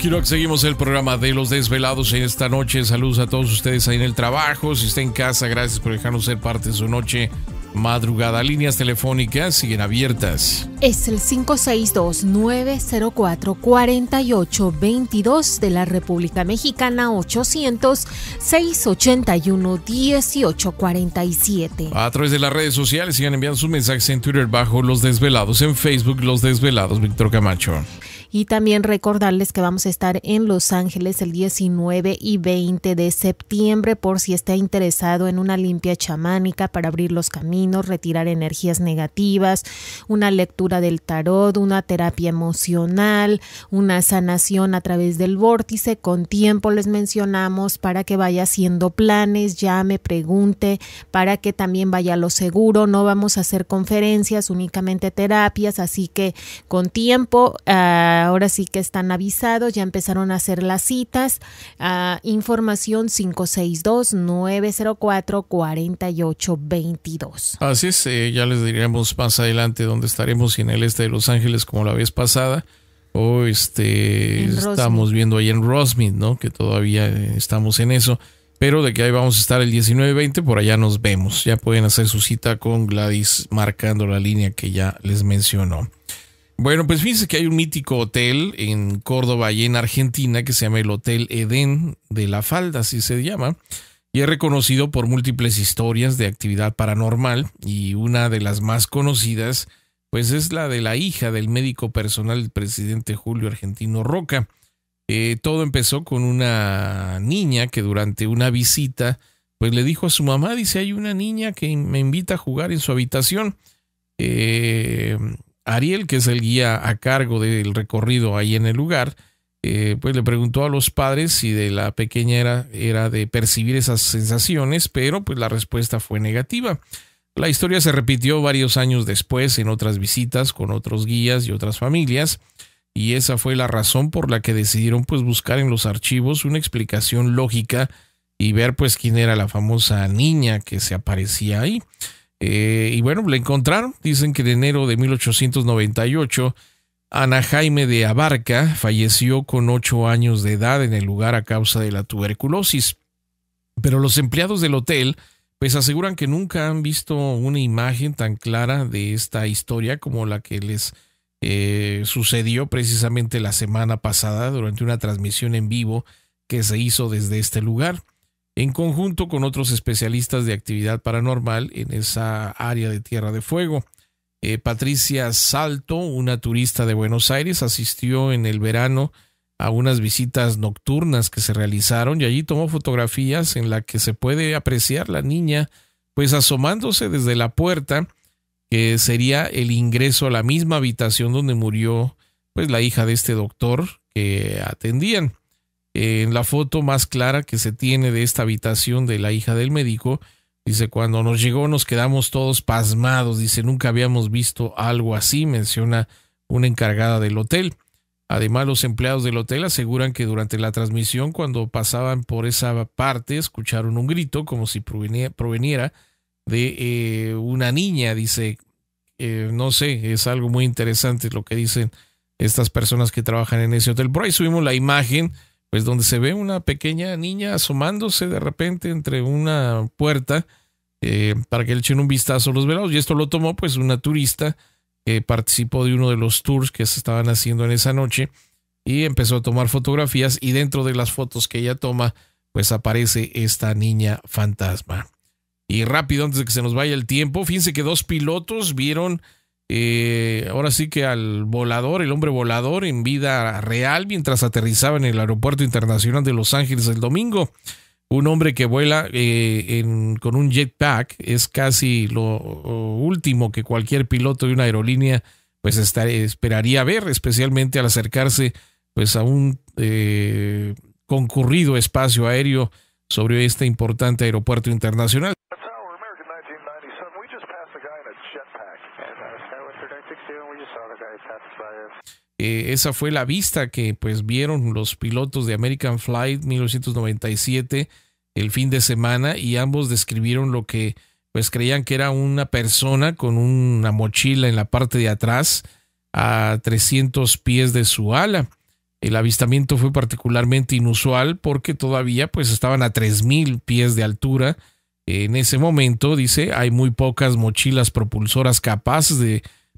que seguimos el programa de Los Desvelados en esta noche. Saludos a todos ustedes ahí en el trabajo. Si está en casa, gracias por dejarnos ser parte de su noche madrugada. Líneas telefónicas siguen abiertas. Es el 562-904-4822 de la República Mexicana 800-681-1847. A través de las redes sociales sigan enviando sus mensajes en Twitter bajo Los Desvelados, en Facebook Los Desvelados, Víctor Camacho. Y también recordarles que vamos a estar en Los Ángeles el 19 y 20 de septiembre por si está interesado en una limpia chamánica para abrir los caminos, retirar energías negativas, una lectura del tarot, una terapia emocional, una sanación a través del vórtice. Con tiempo les mencionamos para que vaya haciendo planes, Ya me pregunte, para que también vaya lo seguro. No vamos a hacer conferencias, únicamente terapias, así que con tiempo... Ah, ahora sí que están avisados, ya empezaron a hacer las citas. a ah, información 562-904-4822. Así es, eh, ya les diremos más adelante dónde estaremos, si en el este de Los Ángeles como la vez pasada. O este, estamos viendo ahí en Rosmith, ¿no? Que todavía eh, estamos en eso. Pero de que ahí vamos a estar el 19-20, por allá nos vemos. Ya pueden hacer su cita con Gladys marcando la línea que ya les mencionó. Bueno, pues fíjense que hay un mítico hotel en Córdoba y en Argentina que se llama el Hotel Edén de la Falda, así se llama, y es reconocido por múltiples historias de actividad paranormal y una de las más conocidas pues es la de la hija del médico personal del presidente Julio Argentino Roca. Eh, todo empezó con una niña que durante una visita pues le dijo a su mamá, dice, hay una niña que me invita a jugar en su habitación. Eh, Ariel, que es el guía a cargo del recorrido ahí en el lugar, eh, pues le preguntó a los padres si de la pequeña era, era de percibir esas sensaciones, pero pues la respuesta fue negativa. La historia se repitió varios años después en otras visitas con otros guías y otras familias, y esa fue la razón por la que decidieron pues buscar en los archivos una explicación lógica y ver pues quién era la famosa niña que se aparecía ahí. Eh, y bueno, la encontraron. Dicen que en enero de 1898, Ana Jaime de Abarca falleció con ocho años de edad en el lugar a causa de la tuberculosis. Pero los empleados del hotel pues aseguran que nunca han visto una imagen tan clara de esta historia como la que les eh, sucedió precisamente la semana pasada durante una transmisión en vivo que se hizo desde este lugar en conjunto con otros especialistas de actividad paranormal en esa área de Tierra de Fuego. Eh, Patricia Salto, una turista de Buenos Aires, asistió en el verano a unas visitas nocturnas que se realizaron y allí tomó fotografías en las que se puede apreciar la niña pues asomándose desde la puerta que sería el ingreso a la misma habitación donde murió pues la hija de este doctor que atendían. En la foto más clara que se tiene de esta habitación de la hija del médico, dice, cuando nos llegó nos quedamos todos pasmados, dice, nunca habíamos visto algo así, menciona una encargada del hotel. Además, los empleados del hotel aseguran que durante la transmisión, cuando pasaban por esa parte, escucharon un grito como si proveniera, de eh, una niña. Dice, eh, no sé, es algo muy interesante lo que dicen estas personas que trabajan en ese hotel. Por ahí subimos la imagen pues donde se ve una pequeña niña asomándose de repente entre una puerta eh, para que le echen un vistazo a los velados. Y esto lo tomó pues una turista que participó de uno de los tours que se estaban haciendo en esa noche y empezó a tomar fotografías y dentro de las fotos que ella toma pues aparece esta niña fantasma. Y rápido, antes de que se nos vaya el tiempo, fíjense que dos pilotos vieron eh, ahora sí que al volador, el hombre volador en vida real mientras aterrizaba en el Aeropuerto Internacional de Los Ángeles el domingo. Un hombre que vuela eh, con un jetpack es casi lo último que cualquier piloto de una aerolínea pues esperaría ver, especialmente al acercarse pues a un eh, concurrido espacio aéreo sobre este importante aeropuerto internacional. Eh, esa fue la vista que pues vieron los pilotos de American Flight 1997 el fin de semana y ambos describieron lo que pues creían que era una persona con una mochila en la parte de atrás a 300 pies de su ala. El avistamiento fue particularmente inusual porque todavía pues estaban a 3000 pies de altura. En ese momento, dice, hay muy pocas mochilas propulsoras capaces de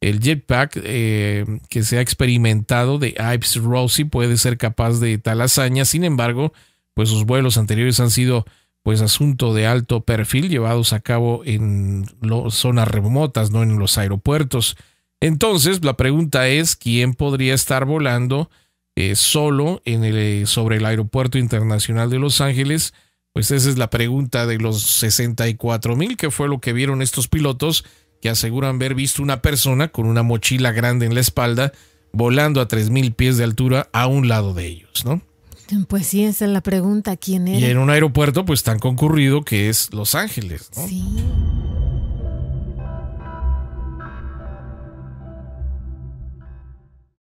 el jetpack eh, que se ha experimentado de Ives ah, pues, Rossi puede ser capaz de tal hazaña. Sin embargo, pues sus vuelos anteriores han sido pues asunto de alto perfil llevados a cabo en zonas remotas, no en los aeropuertos. Entonces, la pregunta es, ¿quién podría estar volando eh, solo en el, sobre el Aeropuerto Internacional de Los Ángeles? Pues esa es la pregunta de los 64 mil, que fue lo que vieron estos pilotos que aseguran haber visto una persona con una mochila grande en la espalda volando a 3.000 pies de altura a un lado de ellos, ¿no? Pues sí, esa es la pregunta, ¿quién es? Y en un aeropuerto pues tan concurrido que es Los Ángeles, ¿no? Sí.